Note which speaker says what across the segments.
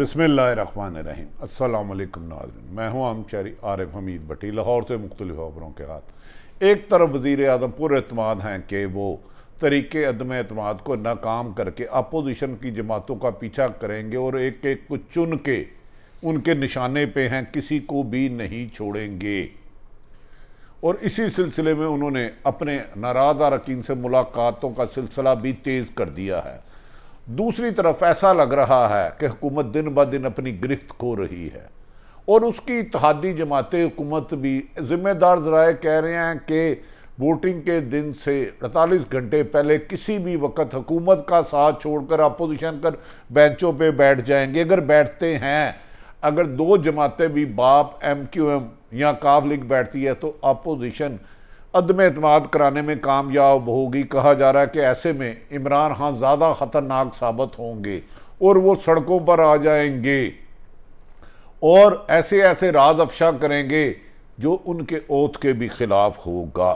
Speaker 1: बसमान रहीम असलकम नाजन मैं हूँ आमचारी आरिफ हमीद भट्टी लाहौर से मुख्तलिफ खबरों के साथ एक तरफ वजीर अजम पुरमाद हैं कि वो तरीके अदम अतमाद को नाकाम करके अपोजिशन की जमातों का पीछा करेंगे और एक एक को चुन के उनके निशाने पर हैं किसी को भी नहीं छोड़ेंगे और इसी सिलसिले में उन्होंने अपने नाराज़ अरकान से मुलाकातों का सिलसिला भी तेज़ कर दिया है दूसरी तरफ ऐसा लग रहा है कि हुकूमत दिन ब दिन अपनी गिरफ्त खो रही है और उसकी इतिहादी जमात हुकूमत भी ज़िम्मेदार ज़राए कह रहे हैं कि वोटिंग के दिन से 48 घंटे पहले किसी भी वक्त हुकूमत का साथ छोड़कर अपोजिशन कर बेंचों पे बैठ जाएंगे अगर बैठते हैं अगर दो जमातें भी बाप एम क्यू एम या काफ लीग बैठती है तो अपोजिशन अदम अतमाद कराने में कामयाब होगी कहा जा रहा है कि ऐसे में इमरान खान ज़्यादा ख़तरनाक साबित होंगे और वो सड़कों पर आ जाएंगे और ऐसे ऐसे राज अफशा करेंगे जो उनके ओथ के भी ख़िलाफ़ होगा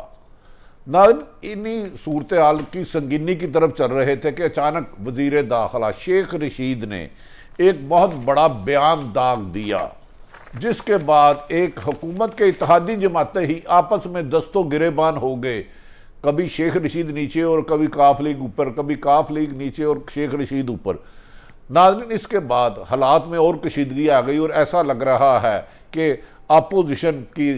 Speaker 1: ना इन्हीं सूरत हाल की संगीनी की तरफ चल रहे थे कि अचानक वज़ी दाखिला शेख रशीद ने एक बहुत बड़ा बयान दाग दिया जिसके बाद एक हुकूमत के इतिहादी जमातें ही आपस में दस्तों गिरेबान हो गए कभी शेख रशीद नीचे और कभी काफ लीग ऊपर कभी काफ लीग नीचे और शेख रशीद ऊपर नाजन इसके बाद हालात में और कशीदगी आ गई और ऐसा लग रहा है कि अपोजिशन की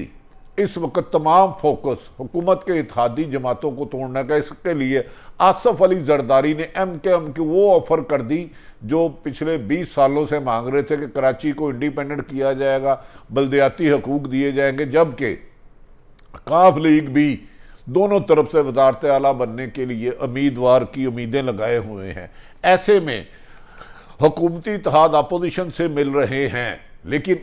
Speaker 1: इस वक्त तमाम फोकस हुकूमत के इतिहादी जमातों को तोड़ने का इसके लिए आसफ अली जरदारी ने एम के एम की वो ऑफ़र कर दी जो पिछले 20 सालों से मांग रहे थे कि कराची को इंडिपेंडेंट किया जाएगा बलदयाती हकूक दिए जाएंगे जबकि काफ लीग भी दोनों तरफ से वजारत आला बनने के लिए उम्मीदवार की उम्मीदें लगाए हुए हैं ऐसे में हकूमती इतिहाद अपोजिशन से मिल रहे हैं लेकिन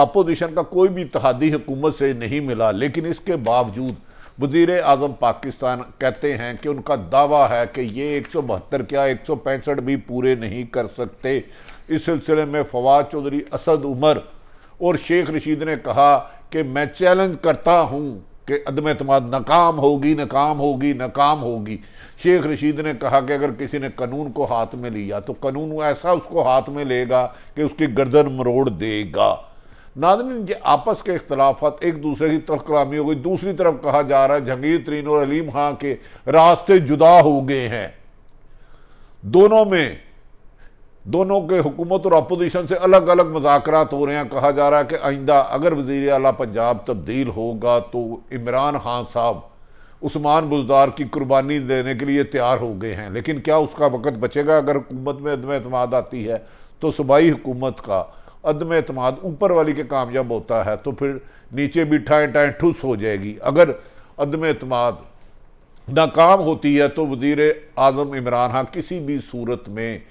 Speaker 1: अपोजिशन का कोई भी इतिहादी हुकूमत से नहीं मिला लेकिन इसके बावजूद वजीर अजम पाकिस्तान कहते हैं कि उनका दावा है कि ये एक सौ बहत्तर क्या एक सौ पैंसठ भी पूरे नहीं कर सकते इस सिलसिले में फवाद चौधरी असद उमर और शेख रशीद ने कहा कि मैं चैलेंज करता हूँ कि अदम अतमाद नाकाम होगी नाकाम होगी नाकाम होगी शेख रशीद ने कहा कि अगर किसी ने कानून को हाथ में लिया तो कानून ऐसा उसको हाथ में लेगा कि उसकी गर्दन मरोड़ देगा नादमिन के आपस के अख्तलाफा एक दूसरे की तरफ कलामी हो गई दूसरी तरफ कहा जा रहा है जहांगीर तरीन और अलीम खां के रास्ते जुदा हो गए हैं दोनों में दोनों के हुकूमत और अपोजिशन से अलग अलग मुजात हो रहे हैं कहा जा रहा है कि आइंदा अगर वजीर अला पंजाब तब्दील होगा तो इमरान खान साहब उस्मान बुजदार की कुर्बानी देने के लिए तैयार हो गए हैं लेकिन क्या उसका वक़्त बचेगा अगर हुकूमत में अदम अतमाद आती है तो सूबाई हुकूमत का अदम अतमाद ऊपर वाली के कामयाब होता है तो फिर नीचे भी ठाएँ ठाएँ ठुस हो जाएगी अगर अदम अतमाद नाकाम होती है तो वजीर आजम इमरान खान किसी भी सूरत में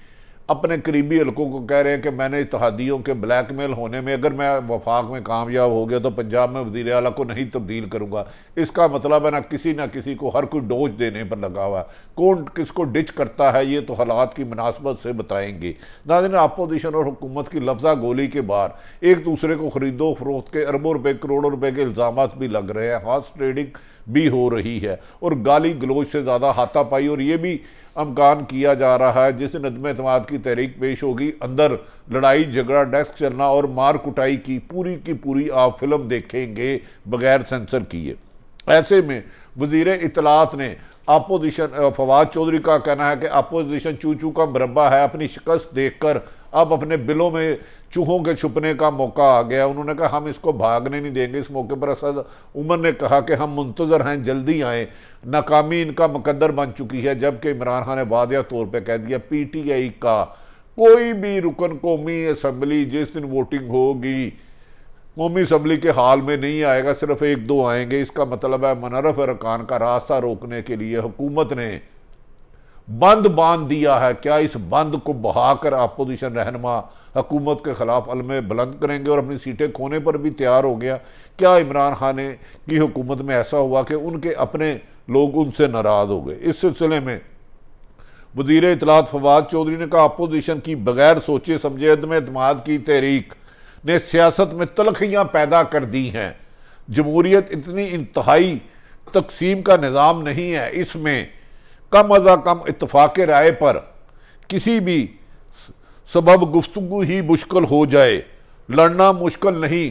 Speaker 1: अपने करीबी हलकों को कह रहे हैं कि मैंने इतिहादियों के ब्लैक मेल होने में अगर मैं वफाक में कामयाब हो गया तो पंजाब में वजीर अला को नहीं तब्दील करूँगा इसका मतलब है ना किसी ना किसी को हर कोई डोज देने पर लगा हुआ कौन कौन किसको डिच करता है ये तो हालात की मुनासबत से बताएंगे दिन अपोजिशन और हुकूमत की लफ्जा गोली के बाहर एक दूसरे को ख़रीदो फरोख्त के अरबों रुपये करोड़ों रुपये के इल्ज़ाम भी लग रहे हैं हाथ ट्रेडिंग भी हो रही है और गाली गलोच से ज़्यादा हाथापाई और ये भी अमकान किया जा रहा है जिस दिन अदम अतमाद की तहरीक पेश होगी अंदर लड़ाई झगड़ा डेस्क चलना और मार कुटाई की पूरी की पूरी आप फिल्म देखेंगे बगैर सेंसर किए ऐसे में वजीर इतलात ने अपोजिशन फवाद चौधरी का कहना है कि अपोजिशन चू चू का मरबा है अपनी शिकस्त देख कर अब अपने बिलों में चूहों के छुपने का मौका आ गया उन्होंने कहा हम इसको भागने नहीं देंगे इस मौके पर असद उमर ने कहा कि हम मुंतज़र हैं जल्दी आएँ नाकामी इनका मुकदर बन चुकी है जबकि इमरान खान ने वादिया तौर पर कह दिया पी टी आई का कोई भी रुकन कौमी असम्बली जिस दिन वोटिंग होगी कौमी असम्बली के हाल में नहीं आएगा सिर्फ एक दो आएंगे इसका मतलब है मनरफ अरकान का रास्ता रोकने के लिए हुकूमत ने बंद बांध दिया है क्या इस बंद को बहाकर अपोजिशन रहनमा हकूमत के ख़िलाफ़ अलमे बुलंद करेंगे और अपनी सीटें खोने पर भी तैयार हो गया क्या इमरान खान की हुकूमत में ऐसा हुआ कि उनके अपने लोग उनसे नाराज़ हो गए इस सिलसिले में वजीर इतलात फवाद चौधरी ने कहा अपोजिशन की बगैर सोचे समझे अदम अतमाद की तहरीक ने सियासत में तलखियाँ पैदा कर दी हैं जमहूरियत इतनी इंतहाई तकसीम का निज़ाम नहीं है इसमें कम अज़ा कम इतफाक़ राय पर किसी भी सबब गुफ्तु ही मुश्किल हो जाए लड़ना मुश्किल नहीं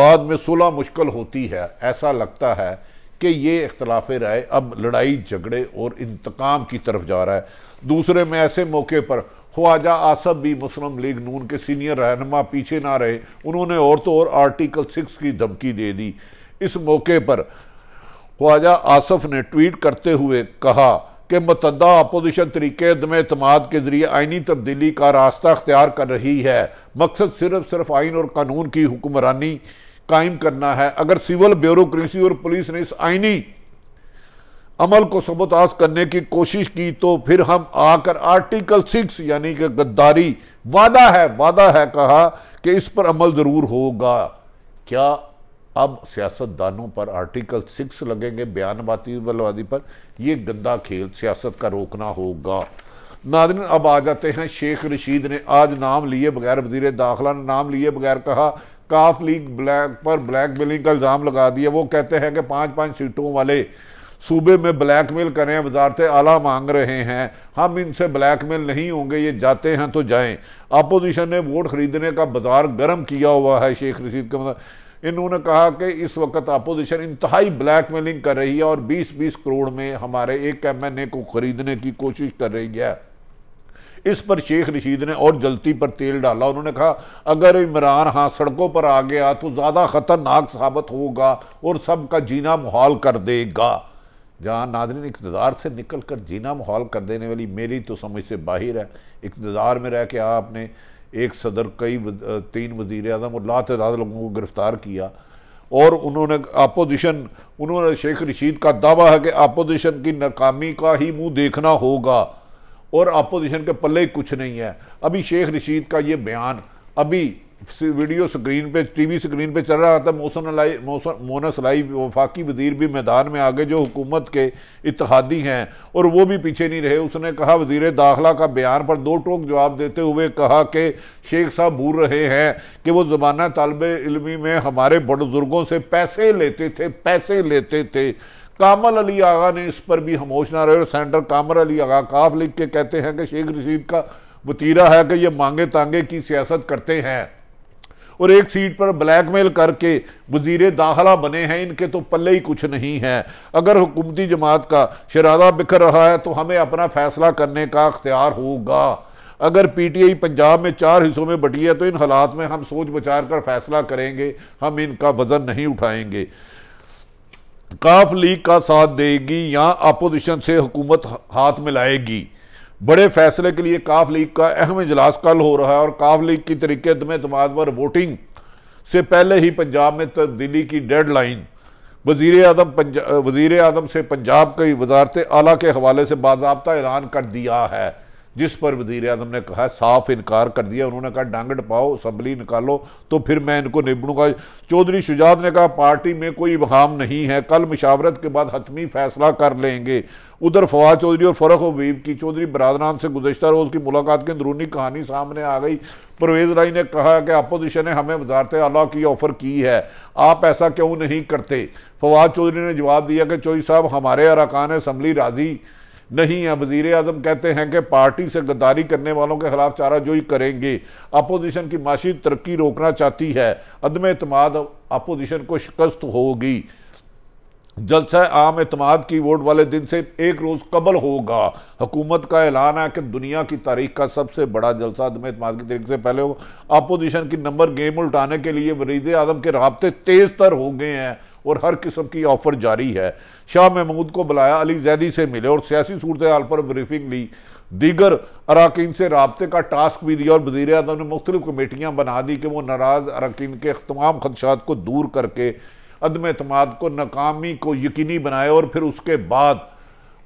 Speaker 1: बाद में सुलह मुश्किल होती है ऐसा लगता है कि ये इख्तलाफ राय अब लड़ाई झगड़े और इंतकाम की तरफ जा रहा है दूसरे में ऐसे मौके पर ख्वाजा आसफ भी मुस्लिम लीग नून के सीनियर रहनमा पीछे ना रहे उन्होंने और तो और आर्टिकल सिक्स की धमकी दे दी इस मौके पर ख्वाजा आसफ ने ट्वीट करते हुए कहा कि मतदा अपोजिशन तरीके दम अतमाद के जरिए आइनी तब्दीली का रास्ता अख्तियार कर रही है मकसद सिर्फ सिर्फ आइन और कानून की हुक्मरानी कायम करना है अगर सिविल ब्यूरोसी और पुलिस ने इस आइनी अमल को सबोताज करने की कोशिश की तो फिर हम आकर आर्टिकल सिक्स यानी कि गद्दारी वादा है वादा है कहा कि इस पर अमल ज़रूर होगा क्या अब सियासतदानों पर आर्टिकल सिक्स लगेंगे बयानबाती बलवादी पर यह गंदा खेल सियासत का रोकना होगा नादिन अब आ जाते हैं शेख रशीद ने आज नाम लिए बगैर वजीर दाखिला ने नाम लिए बगैर कहा काफ लीग ब्लैक पर ब्लैक मेलिंग का इल्ज़ाम लगा दिया वो कहते हैं कि पाँच पाँच सीटों वाले सूबे में ब्लैक मेल करें वजारत आला मांग रहे हैं हम इनसे ब्लैक मेल नहीं होंगे ये जाते हैं तो जाएं अपोजिशन ने वोट खरीदने का बाजार गर्म किया हुआ है शेख रशीद के मतलब इन्होंने कहा कि इस वक्त अपोजिशन इंतहाई ब्लैकमेलिंग कर रही है और 20-20 करोड़ में हमारे एक एम को ख़रीदने की कोशिश कर रही है इस पर शेख रशीद ने और जलती पर तेल डाला उन्होंने कहा अगर इमरान हाँ सड़कों पर आ गया तो ज़्यादा ख़तरनाक साबित होगा और सबका जीना मुहाल कर देगा जहाँ नादरीन इकतदार से निकल कर जीना मुहाल कर देने वाली मेरी तो समझ से बाहर है इकतदार में रह के आपने एक सदर कई तीन वजीर अजम और ला तदाद लोगों को गिरफ्तार किया और उन्होंने अपोजिशन उन्होंने शेख रशीद का दावा है कि अपोजिशन की नाकामी का ही मुंह देखना होगा और अपोजिशन के पल्ले कुछ नहीं है अभी शेख रशीद का ये बयान अभी वीडियो स्क्रीन पे टीवी स्क्रीन पे चल रहा था मोसन लाई मोसन मोनस लाई वफाकी वजीर भी मैदान में आ गए जो हुकूमत के इतिहादी हैं और वो भी पीछे नहीं रहे उसने कहा वजीर दाखिला का बयान पर दो टोक जवाब देते हुए कहा कि शेख साहब भूल रहे हैं कि वो ज़माना तलब इलमी में हमारे बुजुर्गों से पैसे लेते थे पैसे लेते थे कामल अली आगा ने इस पर भी हमोश ना रहे और सेंटर कामर अली आगा काफ लिख के कहते हैं कि शेख रशीद का वतीरा है कि ये मांगे तांगे की सियासत करते हैं और एक सीट पर ब्लैकमेल करके वजीर दाखला बने हैं इनके तो पल्ले ही कुछ नहीं है अगर हुकूमती जमात का शरादा बिखर रहा है तो हमें अपना फैसला करने का अख्तियार होगा अगर पीटीआई पंजाब में चार हिस्सों में बटी है तो इन हालात में हम सोच बचार कर फैसला करेंगे हम इनका वजन नहीं उठाएंगे काफ लीग का साथ देगी या अपोजिशन से हुकूमत हाथ मिलाएगी बड़े फैसले के लिए काफ लीग का अहम इजलास कल हो रहा है और काफ लीग की तरीके दम पर वोटिंग से पहले ही पंजाब में तब्दीली तो की डेड लाइन वजीर अदम वजीर अदम से पंजाब की वजारत आला के हवाले से बाबा ऐलान कर दिया है जिस पर वजीर अजम ने कहा साफ इनकार कर दिया उन्होंने कहा डांगड पाओ असम्बली निकालो तो फिर मैं इनको निबड़ूंगा चौधरी शुजात ने कहा पार्टी में कोई इबाम नहीं है कल मुशावरत के बाद हतमी फैसला कर लेंगे उधर फवाद चौधरी और फरख हबीब की चौधरी बरदरान से गुजशत रोज़ की मुलाकात की अंदरूनी कहानी सामने आ गई परवेज राय ने कहा कि अपोजिशन ने हमें वजारत आला की ऑफ़र की है आप ऐसा क्यों नहीं करते फवाद चौधरी ने जवाब दिया कि चौधरी साहब हमारे अरकान असम्बली राजी नहीं है वजीर अजम कहते हैं कि पार्टी से गद्दारी करने वालों के खिलाफ चाराजोई करेंगे अपोजिशन की माशी तरक्की रोकना चाहती है अदम अतमाद अपोजिशन को शिकस्त होगी जलसा आम एतम की वोट वाले दिन से एक रोज़ कबल होगा हुकूमत का ऐलान है कि दुनिया की तारीख का सबसे बड़ा जलसा आदम एतम की तारीख से पहले होगा अपोजिशन की नंबर गेम उल्टाने के लिए वरीद आजम के रबते तेज़ तर हो गए हैं और हर किस्म की ऑफर जारी है शाह महमूद को बुलाया अली जैदी से मिले और सियासी सूरत हाल पर ब्रीफिंग ली दीगर अरकान से रबते का टास्क भी दिया और वजीर अजम ने मुख्तलिफ कमेटियाँ बना दी कि वो नाराज़ अरकान के तमाम खदशात को दूर करके अदम अतमाद को नाकामी को यकीनी बनाए और फिर उसके बाद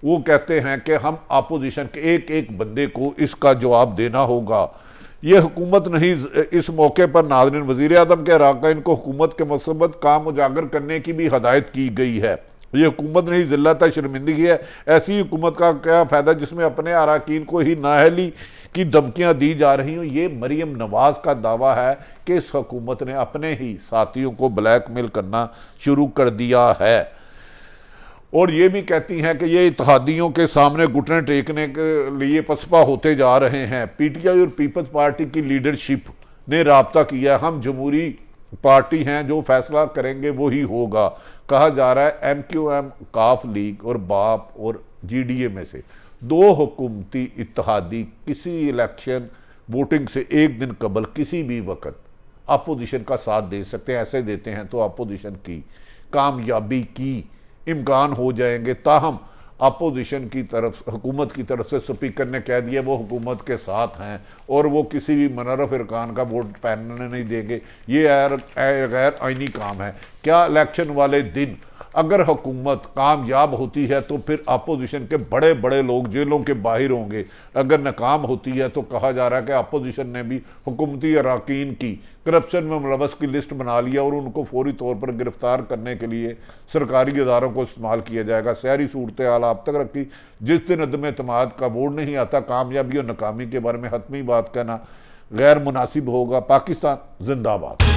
Speaker 1: वो कहते हैं कि हम अपोजिशन के एक एक बंदे को इसका जवाब देना होगा ये हुकूमत नहीं इस मौके पर नाजरन वजीर अदम के अरकान को हुकूमत के मसबत काम उजागर करने की भी हदायत की गई है ये हुकूमत नहीं जिल्लत है शर्मिंदगी है ऐसी हुकूमत का क्या फ़ायदा जिसमें अपने अरकान को ही नाहली की धमकियाँ दी जा रही हूँ ये मरीम नवाज़ का दावा है कि इस हकूमत ने अपने ही साथियों को ब्लैक मेल करना शुरू कर दिया है और ये भी कहती हैं कि ये इतिहादियों के सामने घुटने टेकने के लिए पसपा होते जा रहे हैं पीटीआई और पीपल्स पार्टी की लीडरशिप ने रबता किया हम जमहूरी पार्टी हैं जो फैसला करेंगे वो ही होगा कहा जा रहा है M Q M Qaf league और बाप और जी डी ए में से दो हुकूमती इतिहादी किसी इलेक्शन वोटिंग से एक दिन कबल किसी भी वक्त अपोजिशन का साथ दे सकते हैं ऐसे देते हैं तो अपोजिशन की कामयाबी की इम्कान हो जाएंगे ताहम अपोजिशन की तरफ हुकूमत की तरफ से स्पीकर ने कह दिया वो हुकूमत के साथ हैं और वो किसी भी मनरफ इरकान का वोट पहनने नहीं देंगे ये गैर आइनी काम है क्या इलेक्शन वाले दिन अगर हुकूमत कामयाब होती है तो फिर अपोजिशन के बड़े बड़े लोग जेलों के बाहर होंगे अगर नाकाम होती है तो कहा जा रहा है कि अपोजिशन ने भी हुकूमती अरकान की करप्शन में मुलवस की लिस्ट बना लिया और उनको फौरी तौर पर गिरफ्तार करने के लिए सरकारी इदारों को इस्तेमाल किया जाएगा शहरी सूरत हाल आप तक रखी जिस दिन अदम अतमाद का वोट नहीं आता कामयाबी और नाकामी के बारे में हतमी बात कहना गैर मुनासिब होगा पाकिस्तान जिंदाबाद